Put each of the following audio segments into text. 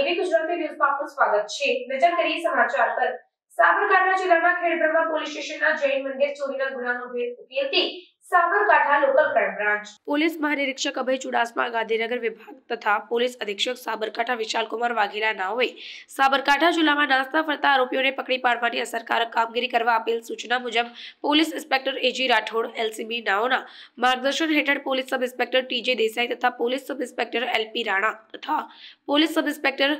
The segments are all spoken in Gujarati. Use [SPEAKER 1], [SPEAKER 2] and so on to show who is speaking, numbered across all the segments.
[SPEAKER 1] એવી ગુજરાતી ન્યૂઝમાં આપનું સ્વાગત છે નજર કરીએ સમાચાર પર સાબરકાંઠા જિલ્લાના ખેડબ્રહ્મા પોલીસ સ્ટેશનના જૈન મંદિર ચોરીના ગુનાનો ભેદ ઉકેલતી Banaskantha local crime branch police મહાનિરીક્ષક અભય ચુડાસમા ગાંધીનગર વિભાગ તથા પોલીસ અધિક્ષક સાબરકાંઠા વિશાલકુમાર વાઘેલા નાઓએ સાબરકાંઠા જિલ્લામાં નાસ્તા ફરતા આરોપીઓને પકડી પાડવાની અસરકારક કામગીરી કરવા આપેલ સૂચના મુજબ police inspector A G Rathod LCB નાઓના માર્ગદર્શન હેઠળ police sub inspector TJ Desai તથા police sub inspector LP Rana તથા પોલીસ સબ ઇન્સ્પેક્ટર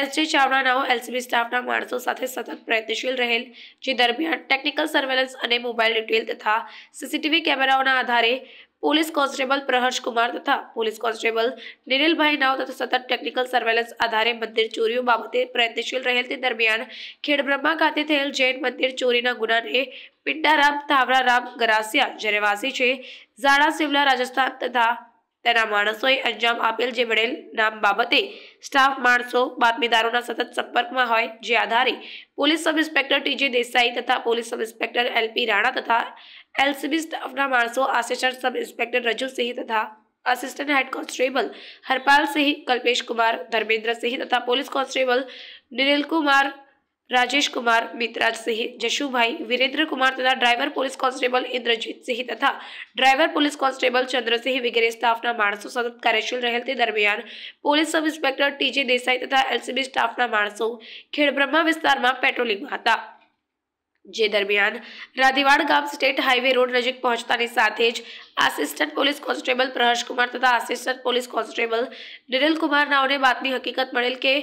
[SPEAKER 1] એસ જે ચાવડા નાઓ એલસીબી સ્ટાફના માણસો સાથે સતત પ્રયત્નશીલ રહેલ જે દરમિયાન ટેકનિકલ સર્વેલન્સ અને મોબાઈલ ડિટેલ તથા સીસીટીવી કેમેરાઓના આધારે करे पुलिस कांस्टेबल प्रहर्ष कुमार तथा पोलीस कॉन्स्टेबल નિરેલભાઈ નાવ તથા સતત ટેકનિકલ સર્વેલન્સ આધારે મંદિર ચોરીઓ બાબતે પ્રયત્નશીલ રહેલ તે દરમિયાન ખેડબ્રહ્મા ખાતે થયેલ જૈન મંદિર ચોરીના ગુનાને પિંડારામ થાવરારામ ગરાસિયા જે રહેવાસી છે ઝાડા સિવલા રાજસ્થાન તથા તેના માણસોએ અંજામ આપેલ જે મળેલ નામ બાબતે સ્ટાફ માણસો બાતમીદારોના સતત સંપર્કમાં હોય જે આધારે police sub inspector TJ Desai તથા police sub inspector LP Rana તથા એલસીબી સ્ટાફના માણસો assistant sub inspector Raju Singh તથા assistant head constable Harpal Singh Kalpesh Kumar Dharmendra Singh તથા પોલીસ કોન્સ્ટેબલ નિરેલ કુમાર રાજેશ કુમાર મિતરાજ સિંહ જશુભાઈ વિરેન્દ્રકુમાર તથા driver police constable Indrajit Singh તથા ડ્રાઈવર પોલીસ કોન્સ્ટેબલ ચંદ્રસિંહ વગેરે સ્ટાફના માણસો સતત કાર્યશીલ રહેલ તે દરમિયાન police sub inspector TJ Desai તથા એલસીબી સ્ટાફના માણસો ખેડબ્રહ્મા વિસ્તારમાં પેટ્રોલિંગમાં હતા જે દરમિયાન રાધીવાડ ગામ સ્ટેટ હાઈવે રોડ નજીક પહોંચતાની સાથે જ આસિસ્ટન્ટ પોલીસ કોન્સ્ટેબલ પ્રહર્ષકુમાર તથા assistant police constable Niral Kumar નાઓને હકીકત મળેલ કે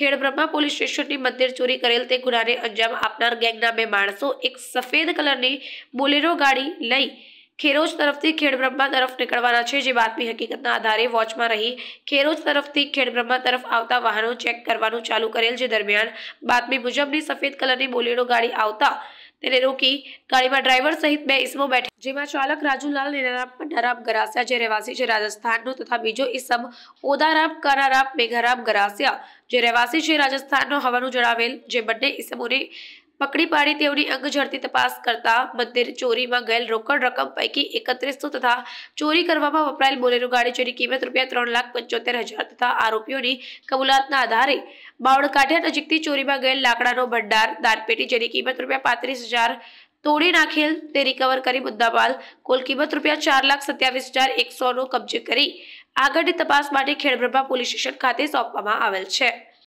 [SPEAKER 1] ખેડબ્રહ્મા પોલીસ સ્ટેશનની મંદિર ચોરી કરેલ તે ગુનાને અંજામ આપનાર ગેંગના બે માણસો એક સફેદ કલરની બોલેરો ગાડી લઈ ખેરોજ તરફથી ખેડબ્રહ્મા તરફ નીકળવાના છે જે બાતમી હકીકતના આધારે વોચમાં રહી ખેરોજ તરફથી ખેડબ્રહ્મા તરફ આવતા વાહનો ચેક કરવાનું ચાલુ કરેલ જે દરમિયાન બાતમી મુજબની સફેદ કલરની બોલેરો ગાડી આવતા તેને રોકી ગાડીમાં ડ્રાઈવર સહિત બે ઇસમો બેઠા જેમાં ચાલક રાજુલાલ નિરારામ ગરાસિયા જે રહેવાસી છે રાજસ્થાનનો તથા બીજો ઇસમ ઓદારામ કાનારામ મેઘારામ ગરાસિયા જે રહેવાસી છે રાજસ્થાનનો હોવાનું જણાવેલ જે બંને ઇસમોને પકડી પાડી તેઓની અંગ ઝડપી તપાસ કરતા મંદિર ચોરીમાં ગયેલ રોકડ રકમ પૈકી એકત્રીસો તથા ચોરી કરવામાં વપરાયેલ બોલેરો ગાડી જેની કિંમત રૂપિયા ત્રણ લાખ પંચોતેર હજાર તથા આરોપીઓની કબૂલાતના આધારે બાવળ કાંઠ્યા નજીકથી ચોરીમાં ગયેલ લાકડાનો ભંડાર દારપેટી જેની કિંમત રૂપિયા પાંત્રીસ હજાર તોડી નાખેલ તે રિકવર કરી મુદ્દામાલ કુલ કિંમત રૂપિયા ચાર લાખ સત્યાવીસ હજાર એકસોનો કબજે કરી આગળની તપાસ માટે ખેડબ્રભા પોલીસ સ્ટેશન ખાતે સોંપવામાં આવેલ છે